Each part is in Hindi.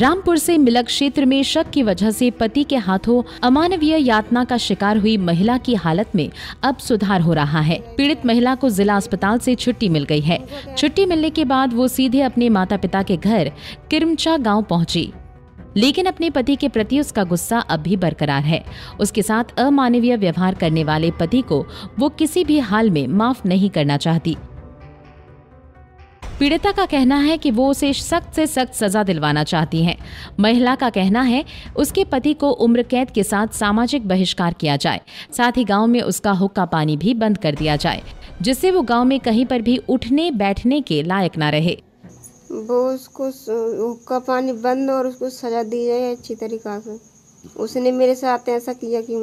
रामपुर से मिलक क्षेत्र में शक की वजह से पति के हाथों अमानवीय यातना का शिकार हुई महिला की हालत में अब सुधार हो रहा है पीड़ित महिला को जिला अस्पताल से छुट्टी मिल गई है छुट्टी मिलने के बाद वो सीधे अपने माता पिता के घर किरमचा गाँव पहुँची लेकिन अपने पति के प्रति उसका गुस्सा अब भी बरकरार है उसके साथ अमानवीय व्यवहार करने वाले पति को वो किसी भी हाल में माफ नहीं करना चाहती पीड़िता का कहना है कि वो उसे सख्त से सख्त सजा दिलवाना चाहती हैं महिला का कहना है उसके पति को उम्र कैद के साथ सामाजिक बहिष्कार किया जाए साथ ही गाँव में उसका हुक्का पानी भी बंद कर दिया जाए जिससे वो गाँव में कहीं पर भी उठने बैठने के लायक न रहे वो उसको हुक्का पानी बंद और उसको सजा दी जाए अच्छी तरीका से उसने मेरे साथ ऐसा किया कि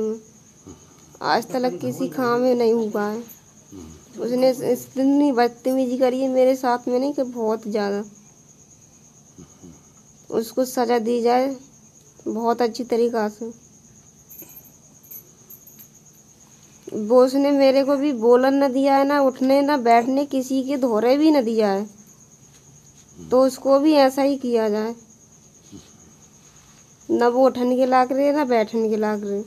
आज तक किसी काम में नहीं हुआ है उसने इतनी बदतमीजी करी है मेरे साथ में नहीं कि बहुत ज़्यादा उसको सज़ा दी जाए बहुत अच्छी तरीक़ा से वो उसने मेरे को भी बोलन ना दिया है ना उठने ना बैठने किसी के धोरे भी ना दिया है तो उसको भी ऐसा ही किया जाए ना वो उठन के लाग रहे ना बैठन के लाग रहे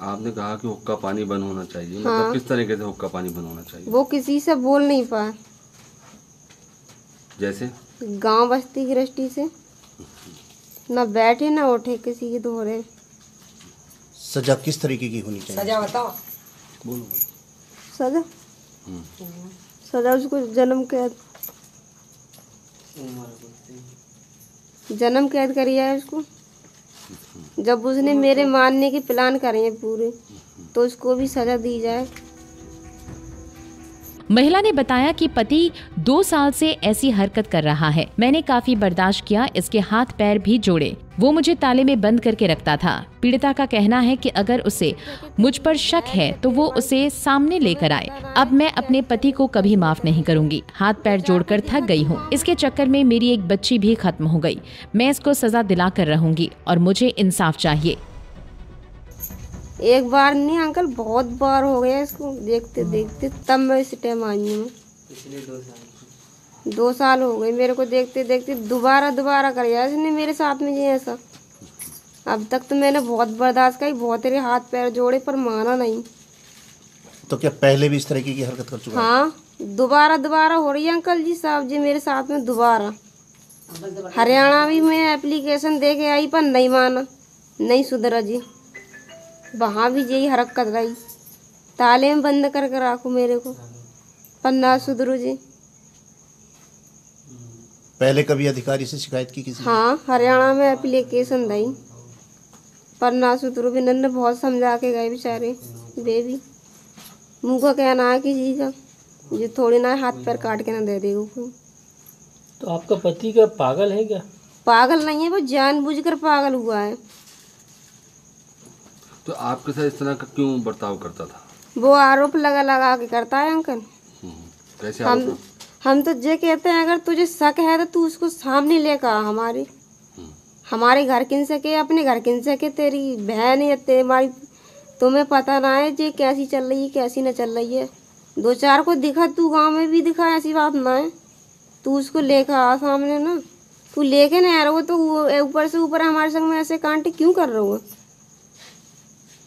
आपने कहा कि हुक्का पानी बंद होना चाहिए मतलब हाँ। मतलब किस तरीके से हुक्का पानी बंद होना चाहिए वो किसी से बोल नहीं पाए जैसे गांव बस्ती की दृष्टि से ना बैठे ना उठे किसी के दोहरे सजा किस तरीके की होनी चाहिए सजा बताओ बोलो सजा हम्म। सजा उसको जन्म कैद जन्म कैद करी है उसको जब उसने मेरे तो- मारने के प्लान करे हैं पूरे तो उसको भी सज़ा दी जाए महिला ने बताया कि पति दो साल से ऐसी हरकत कर रहा है मैंने काफी बर्दाश्त किया इसके हाथ पैर भी जोड़े वो मुझे ताले में बंद करके रखता था पीड़िता का कहना है कि अगर उसे मुझ पर शक है तो वो उसे सामने लेकर आए अब मैं अपने पति को कभी माफ नहीं करूंगी हाथ पैर जोड़कर थक गई हूँ इसके चक्कर में मेरी एक बच्ची भी खत्म हो गई मैं इसको सजा दिला कर रहूंगी और मुझे इंसाफ चाहिए एक बार नहीं अंकल बहुत बार हो गया इसको देखते हम्म। देखते तब मैं इस टाइम आई हूँ दो साल हो गए मेरे को देखते देखते दोबारा दोबारा कर गया इसने मेरे साथ में ये ऐसा अब तक तो मैंने बहुत बर्दाश्त करी बहुत तेरे हाथ पैर जोड़े पर माना नहीं तो क्या पहले भी इस तरीके की हरकत कर चुका हाँ दोबारा दोबारा हो रही है अंकल जी साहब जी मेरे साथ में दोबारा हरियाणा भी मैं एप्लीकेशन दे के आई पर नहीं माना नहीं सुधरा जी वहाँ भी यही हरकत रही ताले में बंद करके रखो मेरे को पन्ना सुधरु जी पहले कभी अधिकारी से शिकायत की किसी हाँ हरियाणा में एप्लीकेशन दई पर ना सुधरू भी नन्न बहुत समझा के गए बेचारे बेबी मुँह का कहना है किसी का जो थोड़ी ना हाथ पैर काट के ना दे दे तो आपका पति का पागल है क्या पागल नहीं है वो जानबूझकर पागल हुआ है तो आपके साथ इस तरह का क्यों बर्ताव करता था वो आरोप लगा लगा के करता है अंकल हम्म, कैसे हम हम तो ये कहते हैं अगर तुझे शक है तो तू उसको सामने लेकर आ हमारे हम्म। हमारे घर किन के अपने घर किन के तेरी बहन या तेरी हमारी तुम्हें पता ना है जे कैसी चल रही है कैसी ना चल रही है दो चार को दिखा तू गांव में भी दिखा ऐसी बात ना है तू उसको लेकर आ सामने ना तू लेके ना यार वो तो ऊपर से ऊपर हमारे संग में ऐसे कांटे क्यों कर रहे हो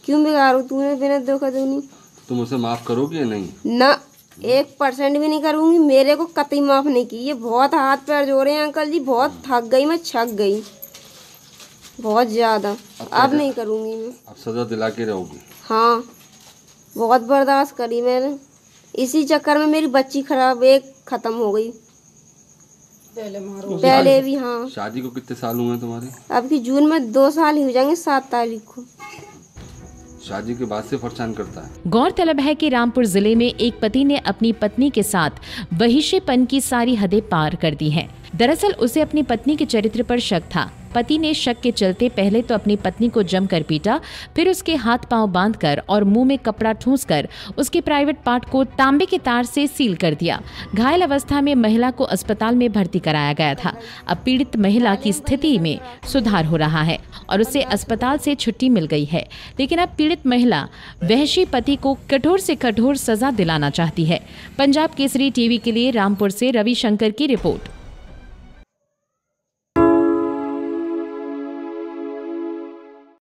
क्यों बिगाड़ू तूने बिना धोखा दूनी तुम उसे माफ करोगी या नहीं ना एक परसेंट भी नहीं करूंगी मेरे को कतई माफ नहीं की ये बहुत हाथ पैर जो रहे हैं अंकल जी बहुत थक गई मैं छक गई बहुत ज्यादा अब नहीं करूंगी मैं अब सजा दिला के रहोगी हाँ बहुत बर्दाश्त करी मैंने इसी चक्कर में मेरी बच्ची खराब एक खत्म हो गई पहले भी हाँ शादी को कितने साल हुए तुम्हारे अब की जून में दो साल ही हो जाएंगे सात तारीख को शादी के बाद से परेशान करता है गौरतलब है कि रामपुर जिले में एक पति ने अपनी पत्नी के साथ वहीशेपन की सारी हदें पार कर दी हैं। दरअसल उसे अपनी पत्नी के चरित्र पर शक था पति ने शक के चलते पहले तो अपनी पत्नी को जमकर पीटा फिर उसके हाथ पांव बांधकर और मुंह में कपड़ा ठूंस कर उसके प्राइवेट पार्ट को तांबे के तार से सील कर दिया घायल अवस्था में महिला को अस्पताल में भर्ती कराया गया था अब पीड़ित महिला की स्थिति में सुधार हो रहा है और उसे अस्पताल से छुट्टी मिल गई है लेकिन अब पीड़ित महिला वहशी पति को कठोर से कठोर सजा दिलाना चाहती है पंजाब केसरी टीवी के लिए रामपुर से रविशंकर की रिपोर्ट